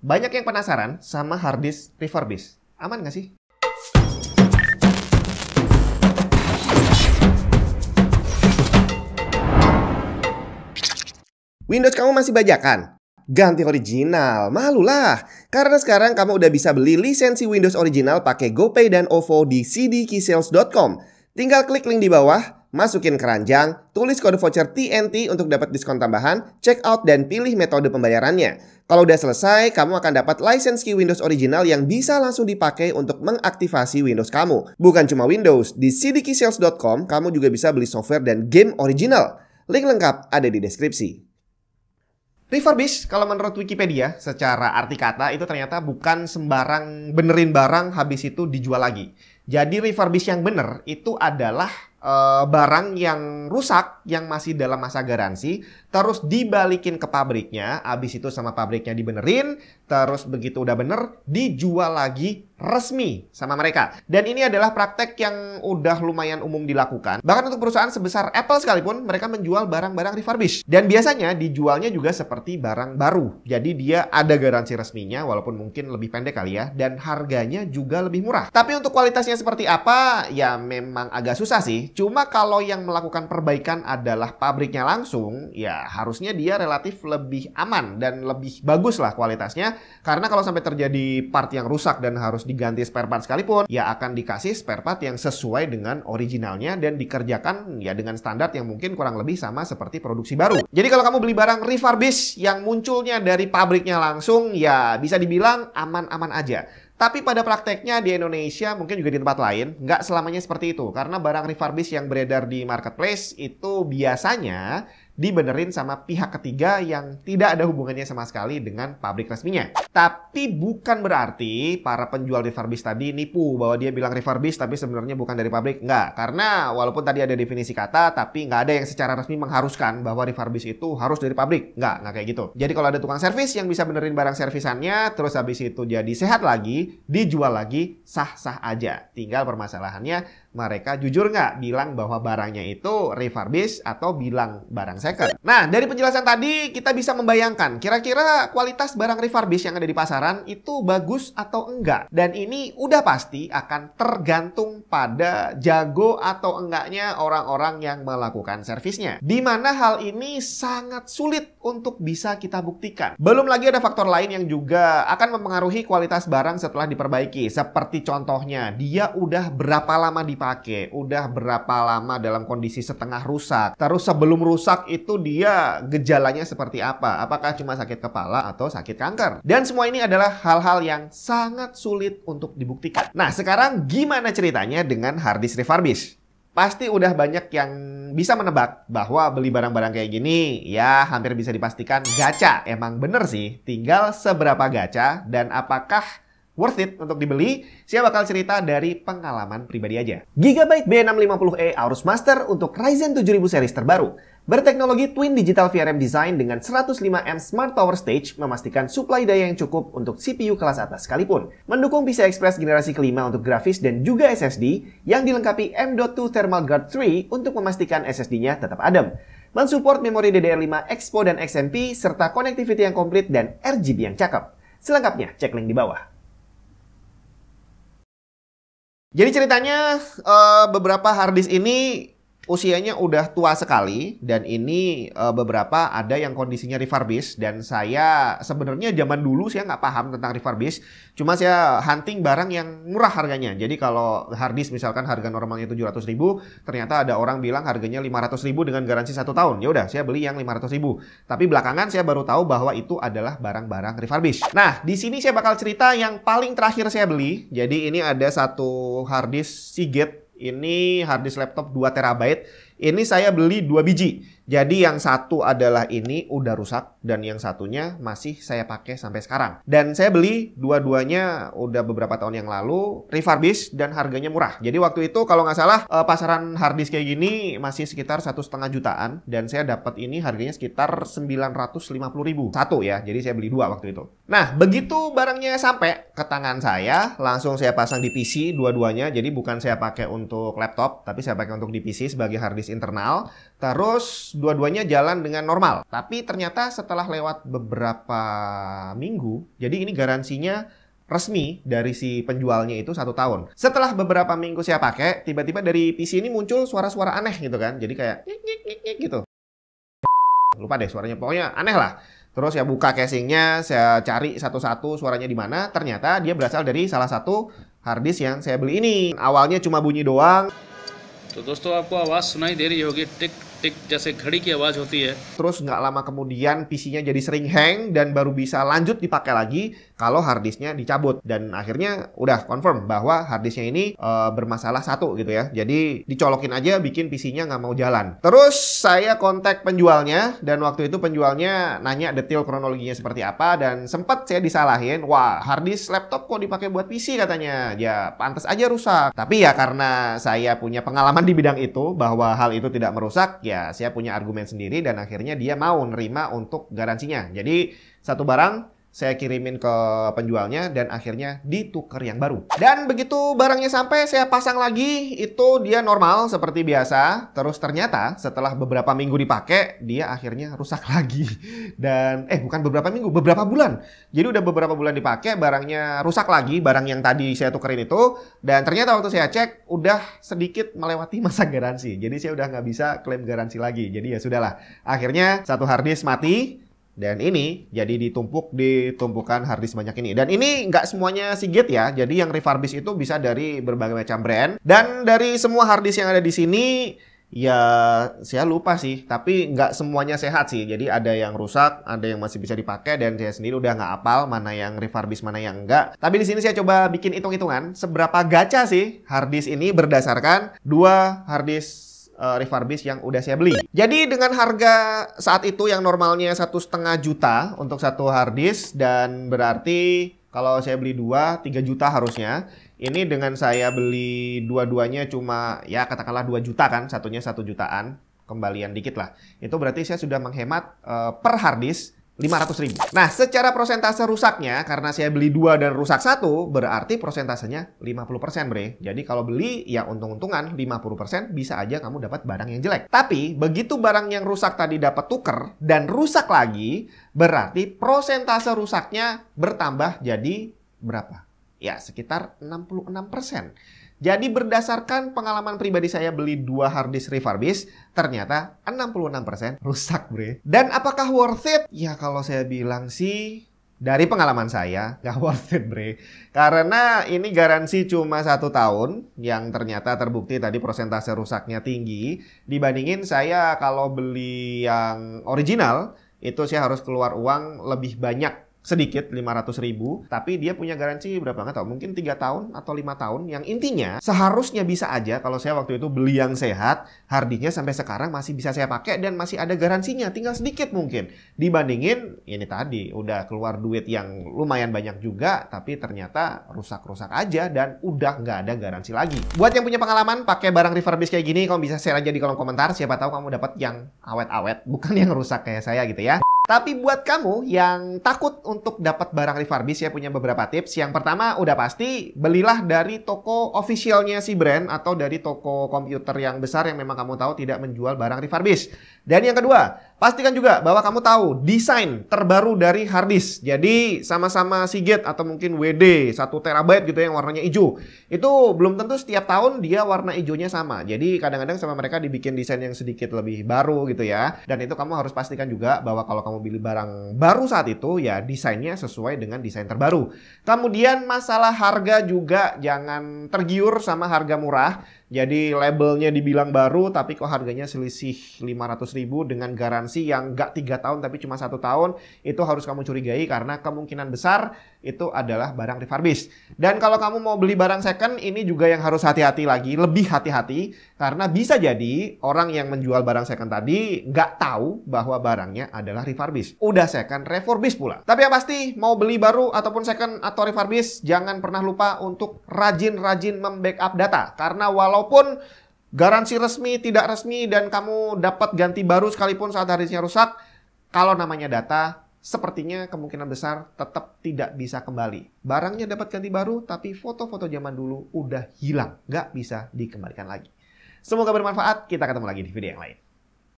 Banyak yang penasaran sama harddisk refurbish. Aman nggak sih? Windows kamu masih bajakan? Ganti original, malulah. Karena sekarang kamu udah bisa beli lisensi Windows original pakai GoPay dan OVO di cdkeysales.com. Tinggal klik link di bawah, masukin keranjang, tulis kode voucher TNT untuk dapat diskon tambahan, check out dan pilih metode pembayarannya. Kalau udah selesai, kamu akan dapat license key Windows original yang bisa langsung dipakai untuk mengaktifasi Windows kamu. Bukan cuma Windows, di cdkeysales.com kamu juga bisa beli software dan game original. Link lengkap ada di deskripsi. Refurbish, kalau menurut Wikipedia, secara arti kata itu ternyata bukan sembarang benerin barang habis itu dijual lagi. Jadi refurbish yang bener itu adalah uh, barang yang rusak yang masih dalam masa garansi terus dibalikin ke pabriknya abis itu sama pabriknya dibenerin terus begitu udah bener dijual lagi resmi sama mereka. Dan ini adalah praktek yang udah lumayan umum dilakukan. Bahkan untuk perusahaan sebesar Apple sekalipun, mereka menjual barang-barang refurbish Dan biasanya dijualnya juga seperti barang baru. Jadi dia ada garansi resminya, walaupun mungkin lebih pendek kali ya, dan harganya juga lebih murah. Tapi untuk kualitasnya seperti apa, ya memang agak susah sih. Cuma kalau yang melakukan perbaikan adalah pabriknya langsung, ya harusnya dia relatif lebih aman dan lebih bagus lah kualitasnya. Karena kalau sampai terjadi part yang rusak dan harus diganti spare part sekalipun, ya akan dikasih spare part yang sesuai dengan originalnya dan dikerjakan ya dengan standar yang mungkin kurang lebih sama seperti produksi baru. Jadi kalau kamu beli barang refurbish yang munculnya dari pabriknya langsung, ya bisa dibilang aman-aman aja. Tapi pada prakteknya di Indonesia, mungkin juga di tempat lain, nggak selamanya seperti itu. Karena barang refurbish yang beredar di marketplace itu biasanya dibenerin sama pihak ketiga yang tidak ada hubungannya sama sekali dengan pabrik resminya. Tapi bukan berarti para penjual refurbish tadi nipu bahwa dia bilang refurbish tapi sebenarnya bukan dari pabrik. Nggak, karena walaupun tadi ada definisi kata tapi nggak ada yang secara resmi mengharuskan bahwa refurbish itu harus dari pabrik. Nggak, nggak kayak gitu. Jadi kalau ada tukang servis yang bisa benerin barang servisannya terus habis itu jadi sehat lagi, dijual lagi, sah-sah aja. Tinggal permasalahannya mereka jujur nggak bilang bahwa barangnya itu refurbish atau bilang barang second. Nah, dari penjelasan tadi kita bisa membayangkan kira-kira kualitas barang refurbish yang ada di pasaran itu bagus atau enggak. Dan ini udah pasti akan tergantung pada jago atau enggaknya orang-orang yang melakukan servisnya. Dimana hal ini sangat sulit untuk bisa kita buktikan. Belum lagi ada faktor lain yang juga akan mempengaruhi kualitas barang setelah diperbaiki. Seperti contohnya, dia udah berapa lama di dipakai udah berapa lama dalam kondisi setengah rusak. Terus sebelum rusak itu dia gejalanya seperti apa? Apakah cuma sakit kepala atau sakit kanker? Dan semua ini adalah hal-hal yang sangat sulit untuk dibuktikan. Nah, sekarang gimana ceritanya dengan harddisk refurbish? Pasti udah banyak yang bisa menebak bahwa beli barang-barang kayak gini ya hampir bisa dipastikan gacha. Emang bener sih, tinggal seberapa gacha dan apakah worth it untuk dibeli, saya bakal cerita dari pengalaman pribadi aja. Gigabyte B650e Aorus Master untuk Ryzen 7000 series terbaru. Berteknologi Twin Digital VRM Design dengan 105M Smart Tower Stage memastikan suplai daya yang cukup untuk CPU kelas atas sekalipun. Mendukung PCI Express generasi kelima untuk grafis dan juga SSD yang dilengkapi M.2 Thermal Guard 3 untuk memastikan SSD-nya tetap adem mensupport memori DDR5 Expo dan XMP, serta connectivity yang komplit dan RGB yang cakep. Selengkapnya, cek link di bawah. Jadi ceritanya uh, beberapa hardisk ini usianya udah tua sekali dan ini e, beberapa ada yang kondisinya refurbish dan saya sebenarnya zaman dulu saya nggak paham tentang refurbish. Cuma saya hunting barang yang murah harganya. Jadi kalau harddisk misalkan harga normalnya 700 ribu, ternyata ada orang bilang harganya 500 ribu dengan garansi satu tahun. Ya udah, saya beli yang 500 ribu. Tapi belakangan saya baru tahu bahwa itu adalah barang-barang refurbish. Nah, di sini saya bakal cerita yang paling terakhir saya beli. Jadi ini ada satu harddisk Seagate ini hard disk laptop 2 terabyte ini saya beli dua biji. Jadi yang satu adalah ini udah rusak dan yang satunya masih saya pakai sampai sekarang. Dan saya beli dua-duanya udah beberapa tahun yang lalu refurbish dan harganya murah. Jadi waktu itu kalau nggak salah eh, pasaran harddisk kayak gini masih sekitar satu setengah jutaan dan saya dapat ini harganya sekitar 950 ribu satu ya. Jadi saya beli dua waktu itu. Nah begitu barangnya sampai ke tangan saya langsung saya pasang di PC dua-duanya. Jadi bukan saya pakai untuk laptop tapi saya pakai untuk di PC sebagai harddisk internal, terus dua-duanya jalan dengan normal. Tapi ternyata setelah lewat beberapa minggu, jadi ini garansinya resmi dari si penjualnya itu satu tahun. Setelah beberapa minggu saya pakai, tiba-tiba dari PC ini muncul suara-suara aneh gitu kan. Jadi kayak nyik, nyik, nyik, gitu. Lupa deh suaranya, pokoknya aneh lah. Terus ya buka casingnya, saya cari satu-satu suaranya di mana. Ternyata dia berasal dari salah satu harddisk yang saya beli ini. Awalnya cuma bunyi doang. तो दोस्तों आपको आवाज़ सुनाई दे रही होगी टिक tik jasa घड़ी की आवाज़ होती है terus nggak lama kemudian PC-nya jadi sering hang dan baru bisa lanjut dipakai lagi kalau harddisknya dicabut dan akhirnya udah confirm bahwa harddisknya ini e, bermasalah satu gitu ya jadi dicolokin aja bikin PC-nya nggak mau jalan terus saya kontak penjualnya dan waktu itu penjualnya nanya detail kronologinya seperti apa dan sempat saya disalahin wah harddisk laptop kok dipakai buat PC katanya ya pantas aja rusak tapi ya karena saya punya pengalaman di bidang itu bahwa hal itu tidak merusak ya ya saya punya argumen sendiri dan akhirnya dia mau nerima untuk garansinya. Jadi satu barang saya kirimin ke penjualnya dan akhirnya ditukar yang baru. Dan begitu barangnya sampai saya pasang lagi, itu dia normal seperti biasa. Terus ternyata setelah beberapa minggu dipakai, dia akhirnya rusak lagi. Dan eh bukan beberapa minggu, beberapa bulan. Jadi udah beberapa bulan dipakai, barangnya rusak lagi, barang yang tadi saya tukerin itu. Dan ternyata waktu saya cek, udah sedikit melewati masa garansi. Jadi saya udah nggak bisa klaim garansi lagi. Jadi ya sudahlah. Akhirnya satu harddisk mati, dan ini jadi ditumpuk di tumpukan harddisk banyak ini. Dan ini nggak semuanya Seagate ya. Jadi yang refurbish itu bisa dari berbagai macam brand. Dan dari semua harddisk yang ada di sini, ya saya lupa sih. Tapi nggak semuanya sehat sih. Jadi ada yang rusak, ada yang masih bisa dipakai. Dan saya sendiri udah nggak apal mana yang refurbish, mana yang nggak. Tapi di sini saya coba bikin hitung-hitungan. Seberapa gacha sih harddisk ini berdasarkan dua harddisk uh, eh, refurbish yang udah saya beli. Jadi dengan harga saat itu yang normalnya satu setengah juta untuk satu hard disk dan berarti kalau saya beli dua, tiga juta harusnya. Ini dengan saya beli dua-duanya cuma ya katakanlah dua juta kan, satunya satu jutaan, kembalian dikit lah. Itu berarti saya sudah menghemat uh, per hard disk 500 ribu. Nah, secara prosentase rusaknya, karena saya beli dua dan rusak satu, berarti prosentasenya 50% bre. Jadi kalau beli, ya untung-untungan 50% bisa aja kamu dapat barang yang jelek. Tapi, begitu barang yang rusak tadi dapat tuker dan rusak lagi, berarti prosentase rusaknya bertambah jadi berapa? Ya, sekitar 66%. Jadi berdasarkan pengalaman pribadi saya beli dua harddisk refurbish, ternyata 66% rusak bre. Dan apakah worth it? Ya kalau saya bilang sih dari pengalaman saya, nggak worth it bre. Karena ini garansi cuma satu tahun, yang ternyata terbukti tadi persentase rusaknya tinggi. Dibandingin saya kalau beli yang original, itu saya harus keluar uang lebih banyak sedikit 500 ribu tapi dia punya garansi berapa nggak tahu mungkin tiga tahun atau lima tahun yang intinya seharusnya bisa aja kalau saya waktu itu beli yang sehat hardinya sampai sekarang masih bisa saya pakai dan masih ada garansinya tinggal sedikit mungkin dibandingin ini tadi udah keluar duit yang lumayan banyak juga tapi ternyata rusak-rusak aja dan udah nggak ada garansi lagi buat yang punya pengalaman pakai barang refurbish kayak gini kamu bisa share aja di kolom komentar siapa tahu kamu dapat yang awet-awet bukan yang rusak kayak saya gitu ya tapi buat kamu yang takut untuk dapat barang refurbish, saya punya beberapa tips. Yang pertama, udah pasti belilah dari toko officialnya si brand atau dari toko komputer yang besar yang memang kamu tahu tidak menjual barang refurbish. Dan yang kedua, Pastikan juga bahwa kamu tahu desain terbaru dari harddisk. Jadi sama-sama Seagate atau mungkin WD 1 terabyte gitu yang warnanya hijau. Itu belum tentu setiap tahun dia warna hijaunya sama. Jadi kadang-kadang sama mereka dibikin desain yang sedikit lebih baru gitu ya. Dan itu kamu harus pastikan juga bahwa kalau kamu beli barang baru saat itu ya desainnya sesuai dengan desain terbaru. Kemudian masalah harga juga jangan tergiur sama harga murah. Jadi labelnya dibilang baru, tapi kok harganya selisih 500 ribu dengan garansi yang nggak tiga tahun tapi cuma satu tahun, itu harus kamu curigai karena kemungkinan besar itu adalah barang refurbish. Dan kalau kamu mau beli barang second, ini juga yang harus hati-hati lagi, lebih hati-hati, karena bisa jadi orang yang menjual barang second tadi nggak tahu bahwa barangnya adalah refurbish. Udah second, refurbish pula. Tapi yang pasti, mau beli baru ataupun second atau refurbish, jangan pernah lupa untuk rajin-rajin membackup data, karena walau Kalaupun garansi resmi, tidak resmi, dan kamu dapat ganti baru sekalipun saat harisnya rusak, kalau namanya data, sepertinya kemungkinan besar tetap tidak bisa kembali. Barangnya dapat ganti baru, tapi foto-foto zaman dulu udah hilang, nggak bisa dikembalikan lagi. Semoga bermanfaat, kita ketemu lagi di video yang lain.